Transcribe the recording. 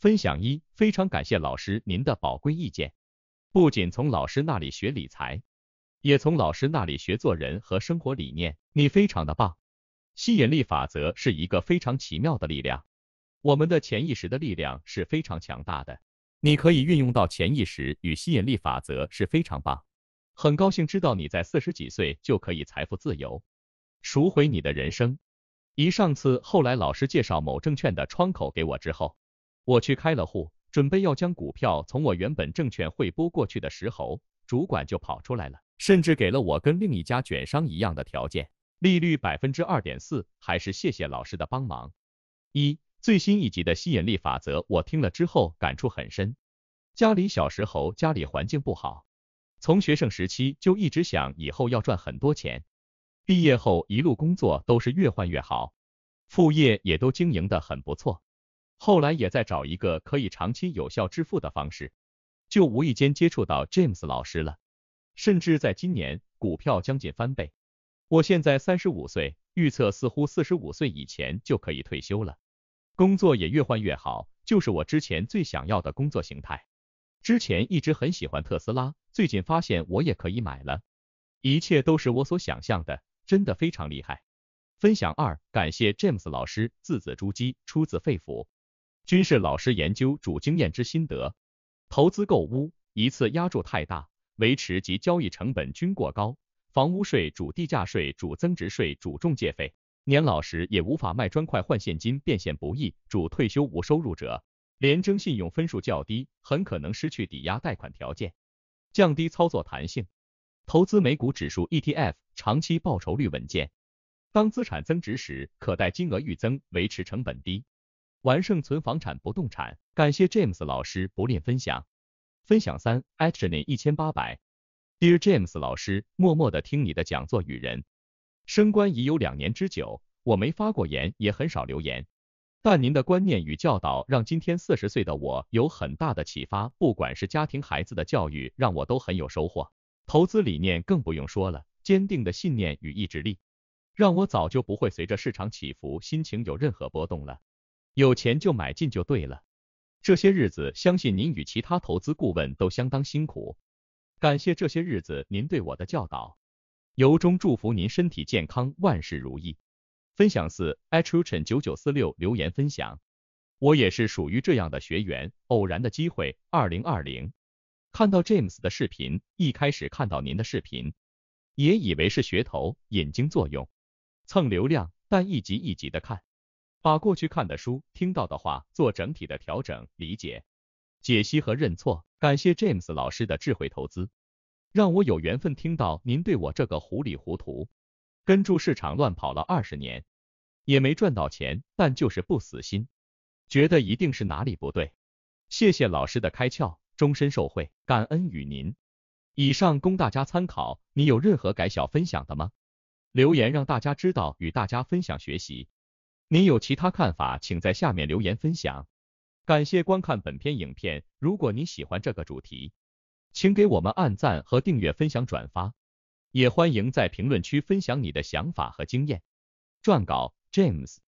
分享一，非常感谢老师您的宝贵意见，不仅从老师那里学理财，也从老师那里学做人和生活理念。你非常的棒，吸引力法则是一个非常奇妙的力量，我们的潜意识的力量是非常强大的，你可以运用到潜意识与吸引力法则是非常棒。很高兴知道你在四十几岁就可以财富自由，赎回你的人生。一上次后来老师介绍某证券的窗口给我之后。我去开了户，准备要将股票从我原本证券汇拨过去的时候，主管就跑出来了，甚至给了我跟另一家卷商一样的条件，利率百分之二点四，还是谢谢老师的帮忙。一最新一集的吸引力法则，我听了之后感触很深。家里小时候家里环境不好，从学生时期就一直想以后要赚很多钱，毕业后一路工作都是越换越好，副业也都经营的很不错。后来也在找一个可以长期有效致富的方式，就无意间接触到 James 老师了，甚至在今年股票将近翻倍。我现在三十五岁，预测似乎四十五岁以前就可以退休了，工作也越换越好，就是我之前最想要的工作形态。之前一直很喜欢特斯拉，最近发现我也可以买了，一切都是我所想象的，真的非常厉害。分享二，感谢 James 老师，字字珠玑，出自肺腑。均是老师研究主经验之心得。投资购屋，一次压注太大，维持及交易成本均过高。房屋税、主地价税、主增值税、主中介费，年老时也无法卖砖块换现金变现不易。主退休无收入者，连征信用分数较低，很可能失去抵押贷款条件，降低操作弹性。投资美股指数 ETF，长期报酬率稳健。当资产增值时，可贷金额预增，维持成本低。完胜存房产不动产，感谢 James 老师不吝分享。分享三 a c t i o n n y 一千八百，Dear James 老师，默默的听你的讲座与人生观已有两年之久，我没发过言，也很少留言，但您的观念与教导让今天四十岁的我有很大的启发，不管是家庭孩子的教育，让我都很有收获，投资理念更不用说了，坚定的信念与意志力，让我早就不会随着市场起伏心情有任何波动了。有钱就买进就对了。这些日子，相信您与其他投资顾问都相当辛苦。感谢这些日子您对我的教导，由衷祝福您身体健康，万事如意。分享四，atuchen 九九四六留言分享，我也是属于这样的学员，偶然的机会，二零二零看到 James 的视频，一开始看到您的视频，也以为是噱头，引经作用，蹭流量，但一集一集的看。把过去看的书、听到的话做整体的调整、理解、解析和认错。感谢 James 老师的智慧投资，让我有缘分听到您对我这个糊里糊涂跟住市场乱跑了二十年，也没赚到钱，但就是不死心，觉得一定是哪里不对。谢谢老师的开窍，终身受惠，感恩与您。以上供大家参考，你有任何改小分享的吗？留言让大家知道，与大家分享学习。您有其他看法，请在下面留言分享。感谢观看本篇影片，如果你喜欢这个主题，请给我们按赞和订阅、分享、转发，也欢迎在评论区分享你的想法和经验。撰稿：James。